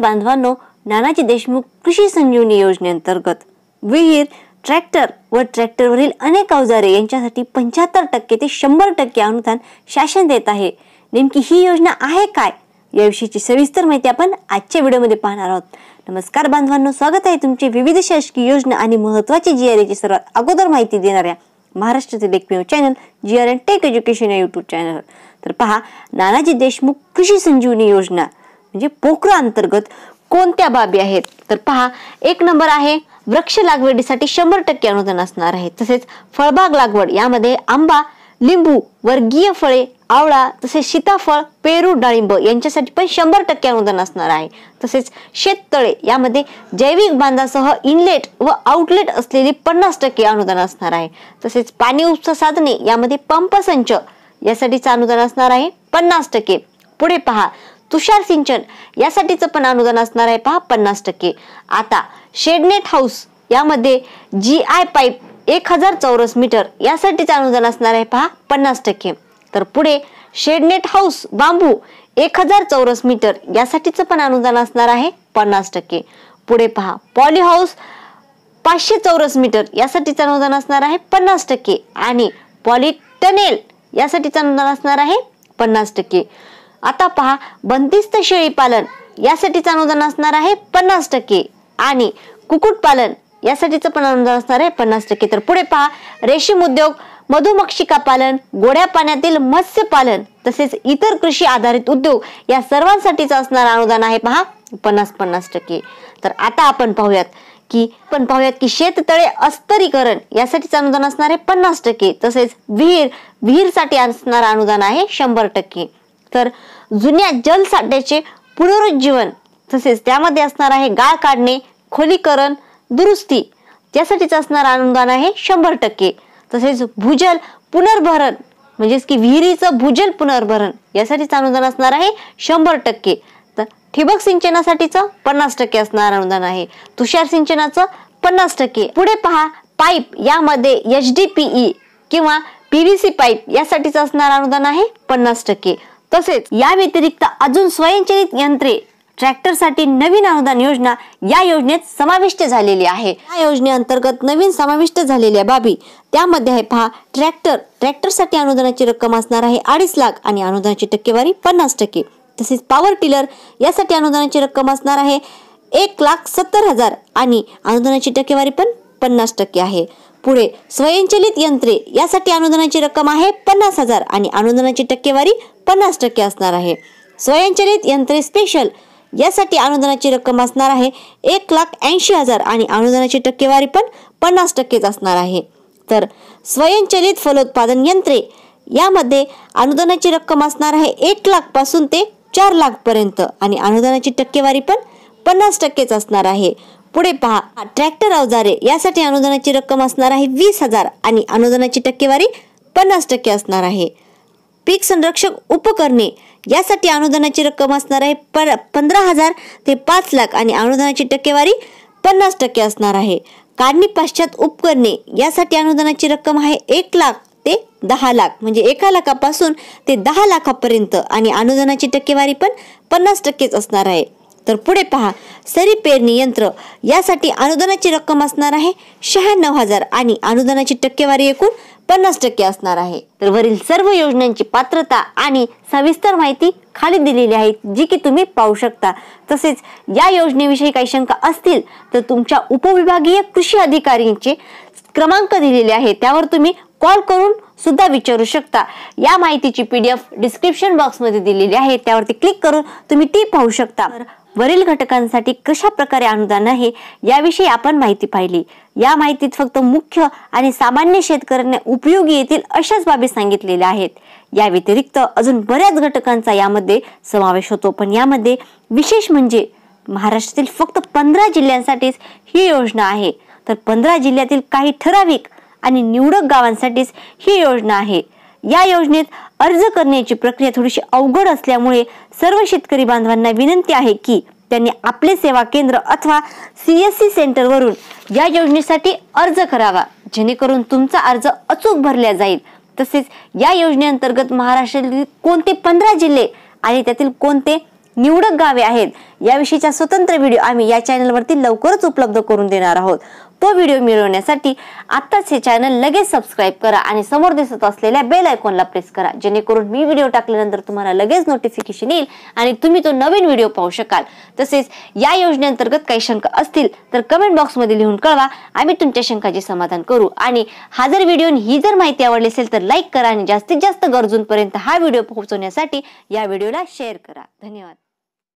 बांधवांनो नानाजी देशमुख कृषी संजीवनी योजनेअंतर्गत विहीर ट्रॅक्टर व ट्रॅक्टरवरील अनेक अवजारे यांच्यासाठी पंच्याहत्तर टक्के ते शंभर टक्के अनुदान शासन देत आहे नेमकी ही योजना आहे काय याविषयीची सविस्तर माहिती आपण आजच्या व्हिडिओमध्ये पाहणार आहोत नमस्कार बांधवांनो स्वागत आहे तुमचे विविध शासकीय योजना आणि महत्वाची जी आर एची सर्वात अगोदर माहिती देणाऱ्या महाराष्ट्राचे एकमेव channel G R N tech education या युट्यूब चॅनल तर पहा नानाजी देशमुख कृषी संजीवनी योजना म्हणजे पोखरा अंतर्गत कोणत्या बाबी आहेत तर पहा एक नंबर आहे वृक्ष लागवडीसाठी शंभर टक्के अनुदान असणार आहे तसेच फळबाग लागवड यामध्ये आंबा लिंबू वर्गीय फळे आवळा तसेच सीताफळ पेरू डाळिंब यांच्यासाठी पण शंभर टक्के अनुदान असणार आहे तसेच शेततळे यामध्ये जैविक बांधासह इनलेट व आउटलेट असलेली पन्नास टक्के अनुदान असणार आहे तसेच पाणी उपसा साधने यामध्ये पंप संच यासाठीचं अनुदान असणार आहे पन्नास टक्के पुढे पहा तुषार सिंचन यासाठीचं पण अनुदान असणार आहे पहा पन्नास टक्के आता शेडनेट हाऊस यामध्ये जी आय पाईप एक हजार चौरस मीटर यासाठीचं अनुदान असणार आहे पहा पन्नास टक्के तर पुढे शेडनेट हाऊस बांबू एक हजार चौरस मीटर यासाठीचं पण अनुदान असणार आहे पन्नास टक्के पुढे पहा पॉली हाऊस पाचशे चौरस मीटर यासाठीचं अनुदान असणार आहे पन्नास टक्के आणि टनेल यासाठीचं अनुदान असणार आहे पन्नास टक्के आता पहा बंदिस्त पालन यासाठीचं अनुदान असणार आहे पन्नास टक्के आणि कुक्कुटपालन यासाठीचं पण अनुदान असणार आहे पन्नास टक्के तर पुढे पहा रेशीम उद्योग मधुमक्षिका पालन गोड्या पाण्यातील मत्स्य पालन तसेच इतर कृषी आधारित उद्योग या सर्वांसाठीचं असणार अनुदान आहे पहा पन्नास पन्नास टक्के तर आता आपण पाहूयात की पण पाहूयात की शेततळे अस्तरीकरण यासाठीच अनुदान असणार आहे पन्नास टक्के तसेच विहीर विहीरसाठी असणार अनुदान आहे शंभर टक्के तर जुन्या जलसाठ्याचे पुनरुज्जीवन तसेच त्यामध्ये असणार आहे गाळ काढणे खोलीकरण दुरुस्ती त्यासाठीच असणार अनुदान आहे शंभर टक्के तसेच भूजल पुनर्भरण म्हणजेच की विहिरीचं भूजल पुनर्भरण यासाठीच अनुदान असणार आहे शंभर टक्के तर ठिबक सिंचनासाठीचं पन्नास टक्के असणार अनुदान आहे तुषार सिंचनाचं पन्नास टक्के पुढे पहा पाईप यामध्ये एच डी पी ई किंवा पी व्ही सी पाईप यासाठीचं असणार अनुदान आहे पन्नास टक्के तसेच या व्यतिरिक्त अजून स्वयंचलित यंत्रे ट्रॅक्टरसाठी नवीन अनुदान योजना या योजनेत समाविष्ट झालेली आहे या योजनेअंतर्गत नवीन समाविष्ट झालेल्या बाबी त्यामध्ये आहे पहा ट्रॅक्टर ट्रॅक्टरसाठी अनुदानाची रक्कम असणार आहे अडीच लाख आणि अनुदानाची टक्केवारी पन्नास टक्के तसेच पॉवर टिलर यासाठी अनुदानाची रक्कम असणार आहे एक लाख सत्तर हजार आणि अनुदानाची टक्केवारी पण पन्नास टक्के आहे पुढे स्वयंचलित यंत्रे यासाठी अनुदानाची रक्कम आहे पन्नास हजार आणि अनुदानाची टक्केवारी पन्नास टक्के असणार आहे स्वयंचलित यंत्रे स्पेशल यासाठी अनुदानाची रक्कम असणार आहे एक लाख ऐंशी हजार आणि अनुदानाची टक्केवारी पण पन्नास टक्केच असणार आहे तर स्वयंचलित फलोत्पादन यंत्रे यामध्ये अनुदानाची रक्कम असणार आहे एक पासून ते चार पर्यंत आणि अनुदानाची टक्केवारी पण पन्नास टक्केच असणार आहे पुढे पहा ट्रॅक्टर अवजारे यासाठी अनुदानाची रक्कम असणार आहे वीस हजार आणि अनुदानाची टक्केवारी पन्नास टक्के असणार आहे पीक संरक्षक उपकरणे यासाठी अनुदानाची रक्कम असणार आहे पर पंधरा हजार ते पाच लाख आणि अनुदानाची टक्केवारी पन्नास टक्के असणार आहे काढणी पाश्चात उपकरणे यासाठी अनुदानाची रक्कम आहे एक लाख ते दहा लाख म्हणजे एका लाखापासून ते दहा लाखापर्यंत आणि अनुदानाची टक्केवारी पण पन्नास टक्केच असणार आहे तर पुढे पहा सरी पेरणी यंत्र यासाठी अनुदानाची रक्कम असणार आहे शहाण्णव हजार आणि अनुदानाची टक्केवारी एकूण पन्नास टक्के असणार आहे तर वरील सर्व योजनांची पात्रता आणि सविस्तर माहिती खाली दिलेली आहे जी की तुम्ही पाहू शकता तसेच या योजनेविषयी काही शंका असतील तर तुमच्या उपविभागीय कृषी अधिकाऱ्यांचे क्रमांक दिलेले आहे त्यावर तुम्ही कॉल करून सुद्धा विचारू शकता या माहितीची पी डी एफ डिस्क्रिप्शन बॉक्समध्ये दिलेली आहे त्यावरती क्लिक करून तुम्ही ती पाहू शकता वरील घटकांसाठी कशा प्रकारे अनुदान आहे याविषयी आपण माहिती पाहिली या माहितीत फक्त मुख्य आणि सामान्य शेतकऱ्यांना उपयोगी येतील अशाच बाबी सांगितलेल्या आहेत या व्यतिरिक्त अजून बऱ्याच घटकांचा यामध्ये समावेश होतो पण यामध्ये विशेष म्हणजे महाराष्ट्रातील फक्त पंधरा जिल्ह्यांसाठीच ही योजना आहे तर पंधरा जिल्ह्यातील काही ठराविक आणि निवडक गावांसाठीच ही योजना आहे या योजनेत अर्ज करण्याची प्रक्रिया थोडीशी अवघड असल्यामुळे सर्व शेतकरी बांधवांना विनंती आहे की त्यांनी आपले सेवा केंद्र अथवा सी एस सी सेंटरवरून या योजनेसाठी अर्ज करावा जेणेकरून तुमचा अर्ज अचूक भरला जाईल तसेच या योजनेअंतर्गत महाराष्ट्रातील कोणते पंधरा जिल्हे आणि त्यातील कोणते निवडक गावे आहेत याविषयीचा स्वतंत्र व्हिडिओ आम्ही या चॅनलवरती लवकरच उपलब्ध करून देणार आहोत तो व्हिडिओ मिळवण्यासाठी आत्ताच हे चॅनल लगेच सबस्क्राईब करा आणि समोर दिसत असलेल्या बेल आयकॉनला प्रेस करा जेणेकरून मी व्हिडिओ टाकल्यानंतर तुम्हाला लगेच नोटिफिकेशन येईल आणि तुम्ही तो नवीन व्हिडिओ पाहू शकाल तसेच या योजनेअंतर्गत काही शंका असतील तर कमेंट बॉक्समध्ये लिहून कळवा आम्ही तुमच्या शंकाचे समाधान करू आणि हा जर व्हिडिओ ही जर माहिती आवडली असेल तर लाईक करा आणि जास्तीत जास्त गरजूंपर्यंत हा व्हिडिओ पोहोचवण्यासाठी या व्हिडिओला शेअर करा धन्यवाद